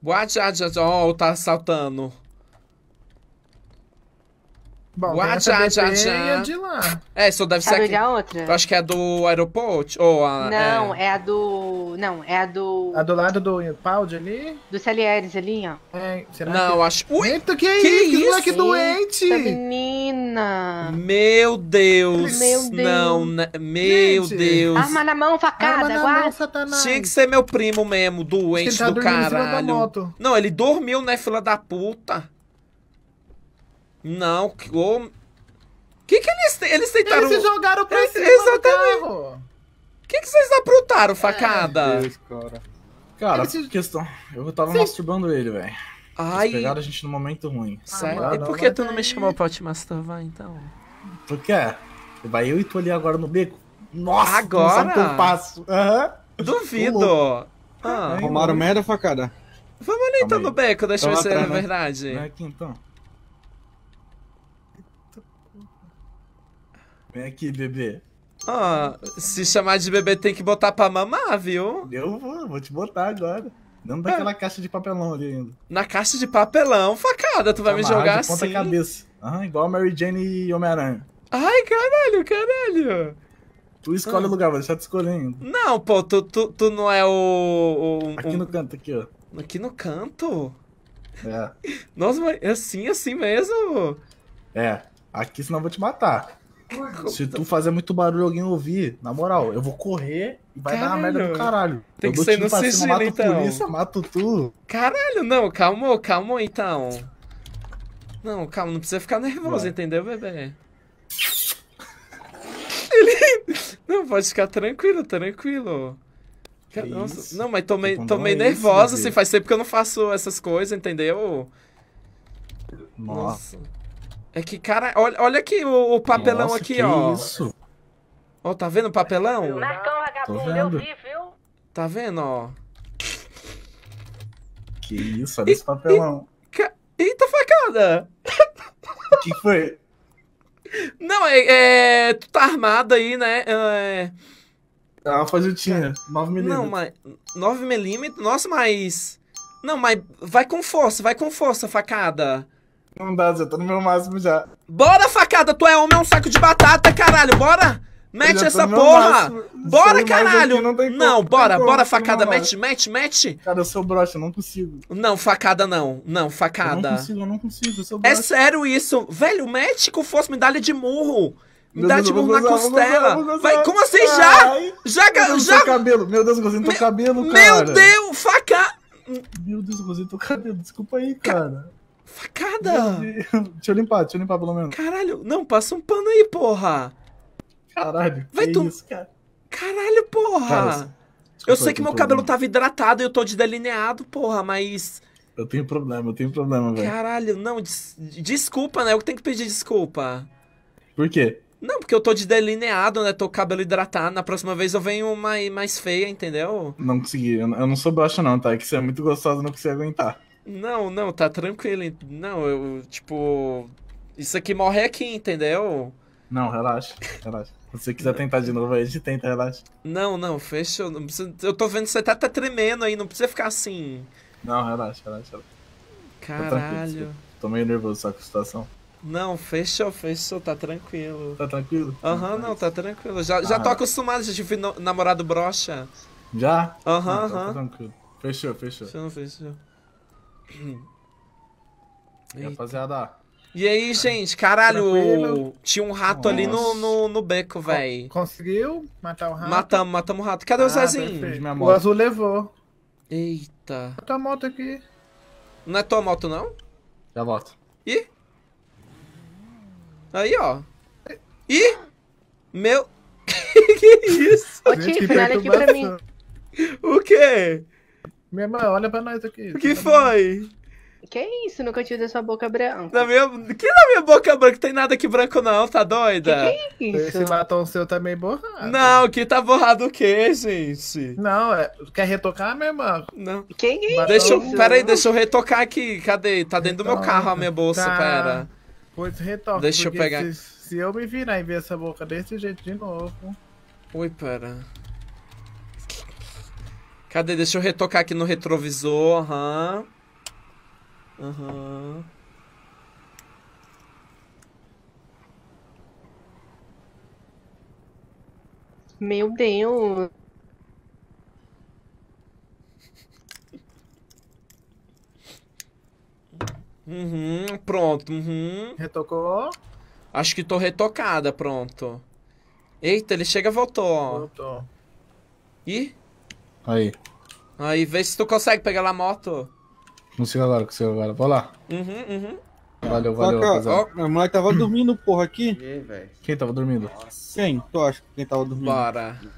Boa tarde, ó, tá saltando. Bom, What, essa já, já, já. de lá. É, só deve Sabe ser é a outra? Eu acho que é a do aeroporto. Ou a, não, é... é... a do. Não, é a do. A do lado do Paudi ali? Do Salieres ali, ó. É, será não, que... acho. Ui, Eita, que, que isso? Que moleque doente! menina! Meu Deus! Meu Deus! Não, né? meu Gente. Deus! Arma na mão, facada, Arma na guarda. Mão, satanás. Tinha que ser meu primo mesmo, doente tá do caralho. Não, ele dormiu, né, fila da puta. Não, o que que eles, eles tentaram... Eles se jogaram pra esse cima exatamente. O que que vocês aprontaram, é, facada? É. Deus, cara, cara se... questão... Eu tava Sim. masturbando ele, velho. Ai. Eles pegaram a gente num momento ruim. Sério? Ah, e é por que né? tu não me chamou pra te masturbar, então? Por quê? Vai eu e tu ali agora no beco? Nossa, agora? não sabe passo. Uhum. Duvido. Ah, Arrumaram merda, facada? Vamos ali então no beco, deixa eu então ver se é né? verdade. Vai aqui então. Vem aqui, bebê. Ó, oh, se chamar de bebê tem que botar pra mamar, viu? Eu vou, vou te botar agora. Não daquela é. caixa de papelão ali ainda. Na caixa de papelão? Facada, tu vai Amarrar me tá jogar assim? ponta cabeça. Aham, igual a Mary Jane e Homem-Aranha. Ai, caralho, caralho. Tu escolhe ah. o lugar, vou deixar te escolher ainda. Não, pô, tu, tu, tu não é o, o Aqui no canto, aqui, ó. Aqui no canto? É. Nossa, mas assim, assim mesmo? É. Aqui senão eu vou te matar. Se tu fazer muito barulho alguém ouvir, na moral, eu vou correr e vai caralho. dar uma merda do caralho. Tem eu que sair no tipo sigilo, assim, então. Mato polícia, mato tu. Caralho, não, calma, calma então. Não, calma, não precisa ficar nervoso, vai. entendeu, bebê? Ele... Não, pode ficar tranquilo, tranquilo. Nossa, não, mas tomei, tomei é nervosa, assim, faz tempo que eu não faço essas coisas, entendeu? Nossa. Nossa. É que, cara, olha, olha aqui o, o papelão Nossa, aqui, que ó. Isso. Ó, tá vendo o papelão? Marcão é vagabundo, eu vi, viu? Tá vendo, ó? Que isso, olha e, esse papelão. E, ca... Eita facada! O que foi? Não, é, é, Tu tá armado aí, né? É... Ah, faz eu tinha. 9mm. Não, mas. 9mm? Nossa, mas. Não, mas vai com força, vai com força, facada. Não dá, já tá tô no meu máximo já. Bora, facada, tu é homem, é um saco de batata, caralho, bora! Mete essa porra! Máximo, bora, caralho! Não, tem não como, bora, tem bora, como, facada, mete, mete, mete! Cara, eu sou broxa, eu não consigo. Não, facada não, não, facada. Eu não consigo, eu não consigo, eu sou é broxa. É sério isso? Velho, mete com fosse medalha de murro! Me dá de burro na costela. gozar, gozar. Vai, como assim? Já? Já, já, Deus, já. cabelo. Meu Deus, gozei teu cabelo, cara. Meu Deus, faca. Meu Deus, gozei teu cabelo. Desculpa aí, cara. Facada! Deixa eu limpar, deixa eu limpar pelo menos. Caralho, não, passa um pano aí, porra! Caralho, Vai que tu... isso, cara? Caralho, porra! Cara, eu sei que meu problema. cabelo tava hidratado e eu tô de delineado porra, mas... Eu tenho problema, eu tenho problema, velho. Caralho, não, des desculpa, né? Eu tenho que pedir desculpa. Por quê? Não, porque eu tô de delineado né? Tô cabelo hidratado. Na próxima vez eu venho mais, mais feia, entendeu? Não consegui. Eu não sou baixo não, tá? É que você é muito gostosa, não consegui aguentar. Não, não, tá tranquilo. Não, eu, tipo. Isso aqui morre aqui, entendeu? Não, relaxa, relaxa. Se você quiser tentar de novo, aí a gente tenta, relaxa. Não, não, fechou. Não precisa... Eu tô vendo que você tá, tá tremendo aí, não precisa ficar assim. Não, relaxa, relaxa. Tá Caralho. Tô meio nervoso só com a situação. Não, fechou, fechou, tá tranquilo. Tá tranquilo? Aham, uhum, não, tá tranquilo. Já, ah, já tô é. acostumado, já tive namorado brocha. Já? Aham, uhum, aham. Uhum. tá tranquilo. Fechou, fechou. Fechou, fechou. Rapaziada. E aí, gente, caralho, Tranquilo. tinha um rato Nossa. ali no, no, no beco, velho. Conseguiu matar o rato? Matamos, matamos o rato. Cadê ah, o Zezinho? O azul levou. Eita. Tua moto aqui. Não é tua moto, não? É a moto. Ih. Aí, ó. Ih. Meu. que isso? Ô, olha aqui pra mim. O quê? Minha irmã, olha pra nós aqui. O que tá foi? Bem. Que isso? Nunca tive essa boca branca. Na minha... Que na minha boca branca? Tem nada aqui branco não, tá doida? Que, que é isso? Esse batom seu tá meio borrado. Não, que tá borrado o quê, gente? Não, é... quer retocar, minha irmã? Não. Que isso? É deixa eu... Pera aí, deixa eu retocar aqui. Cadê? Tá dentro retoca. do meu carro a minha bolsa, tá. pera. Pois retoca. Deixa eu pegar. Se, se eu me virar e ver essa boca desse jeito de novo... Ui, pera... Cadê? Deixa eu retocar aqui no retrovisor. Aham. Uhum. Aham. Uhum. Meu Deus. Uhum, pronto. Uhum. Retocou? Acho que tô retocada, pronto. Eita, ele chega voltou. Voltou. Ih? Aí. Aí, vê se tu consegue pegar lá a moto. Consigo agora, consigo agora. Vou lá. Uhum, uhum. Valeu, valeu. ó, meu moleque tava dormindo, porra, aqui. E, quem tava dormindo? Nossa. Quem? Tu acha quem tava dormindo? Bora.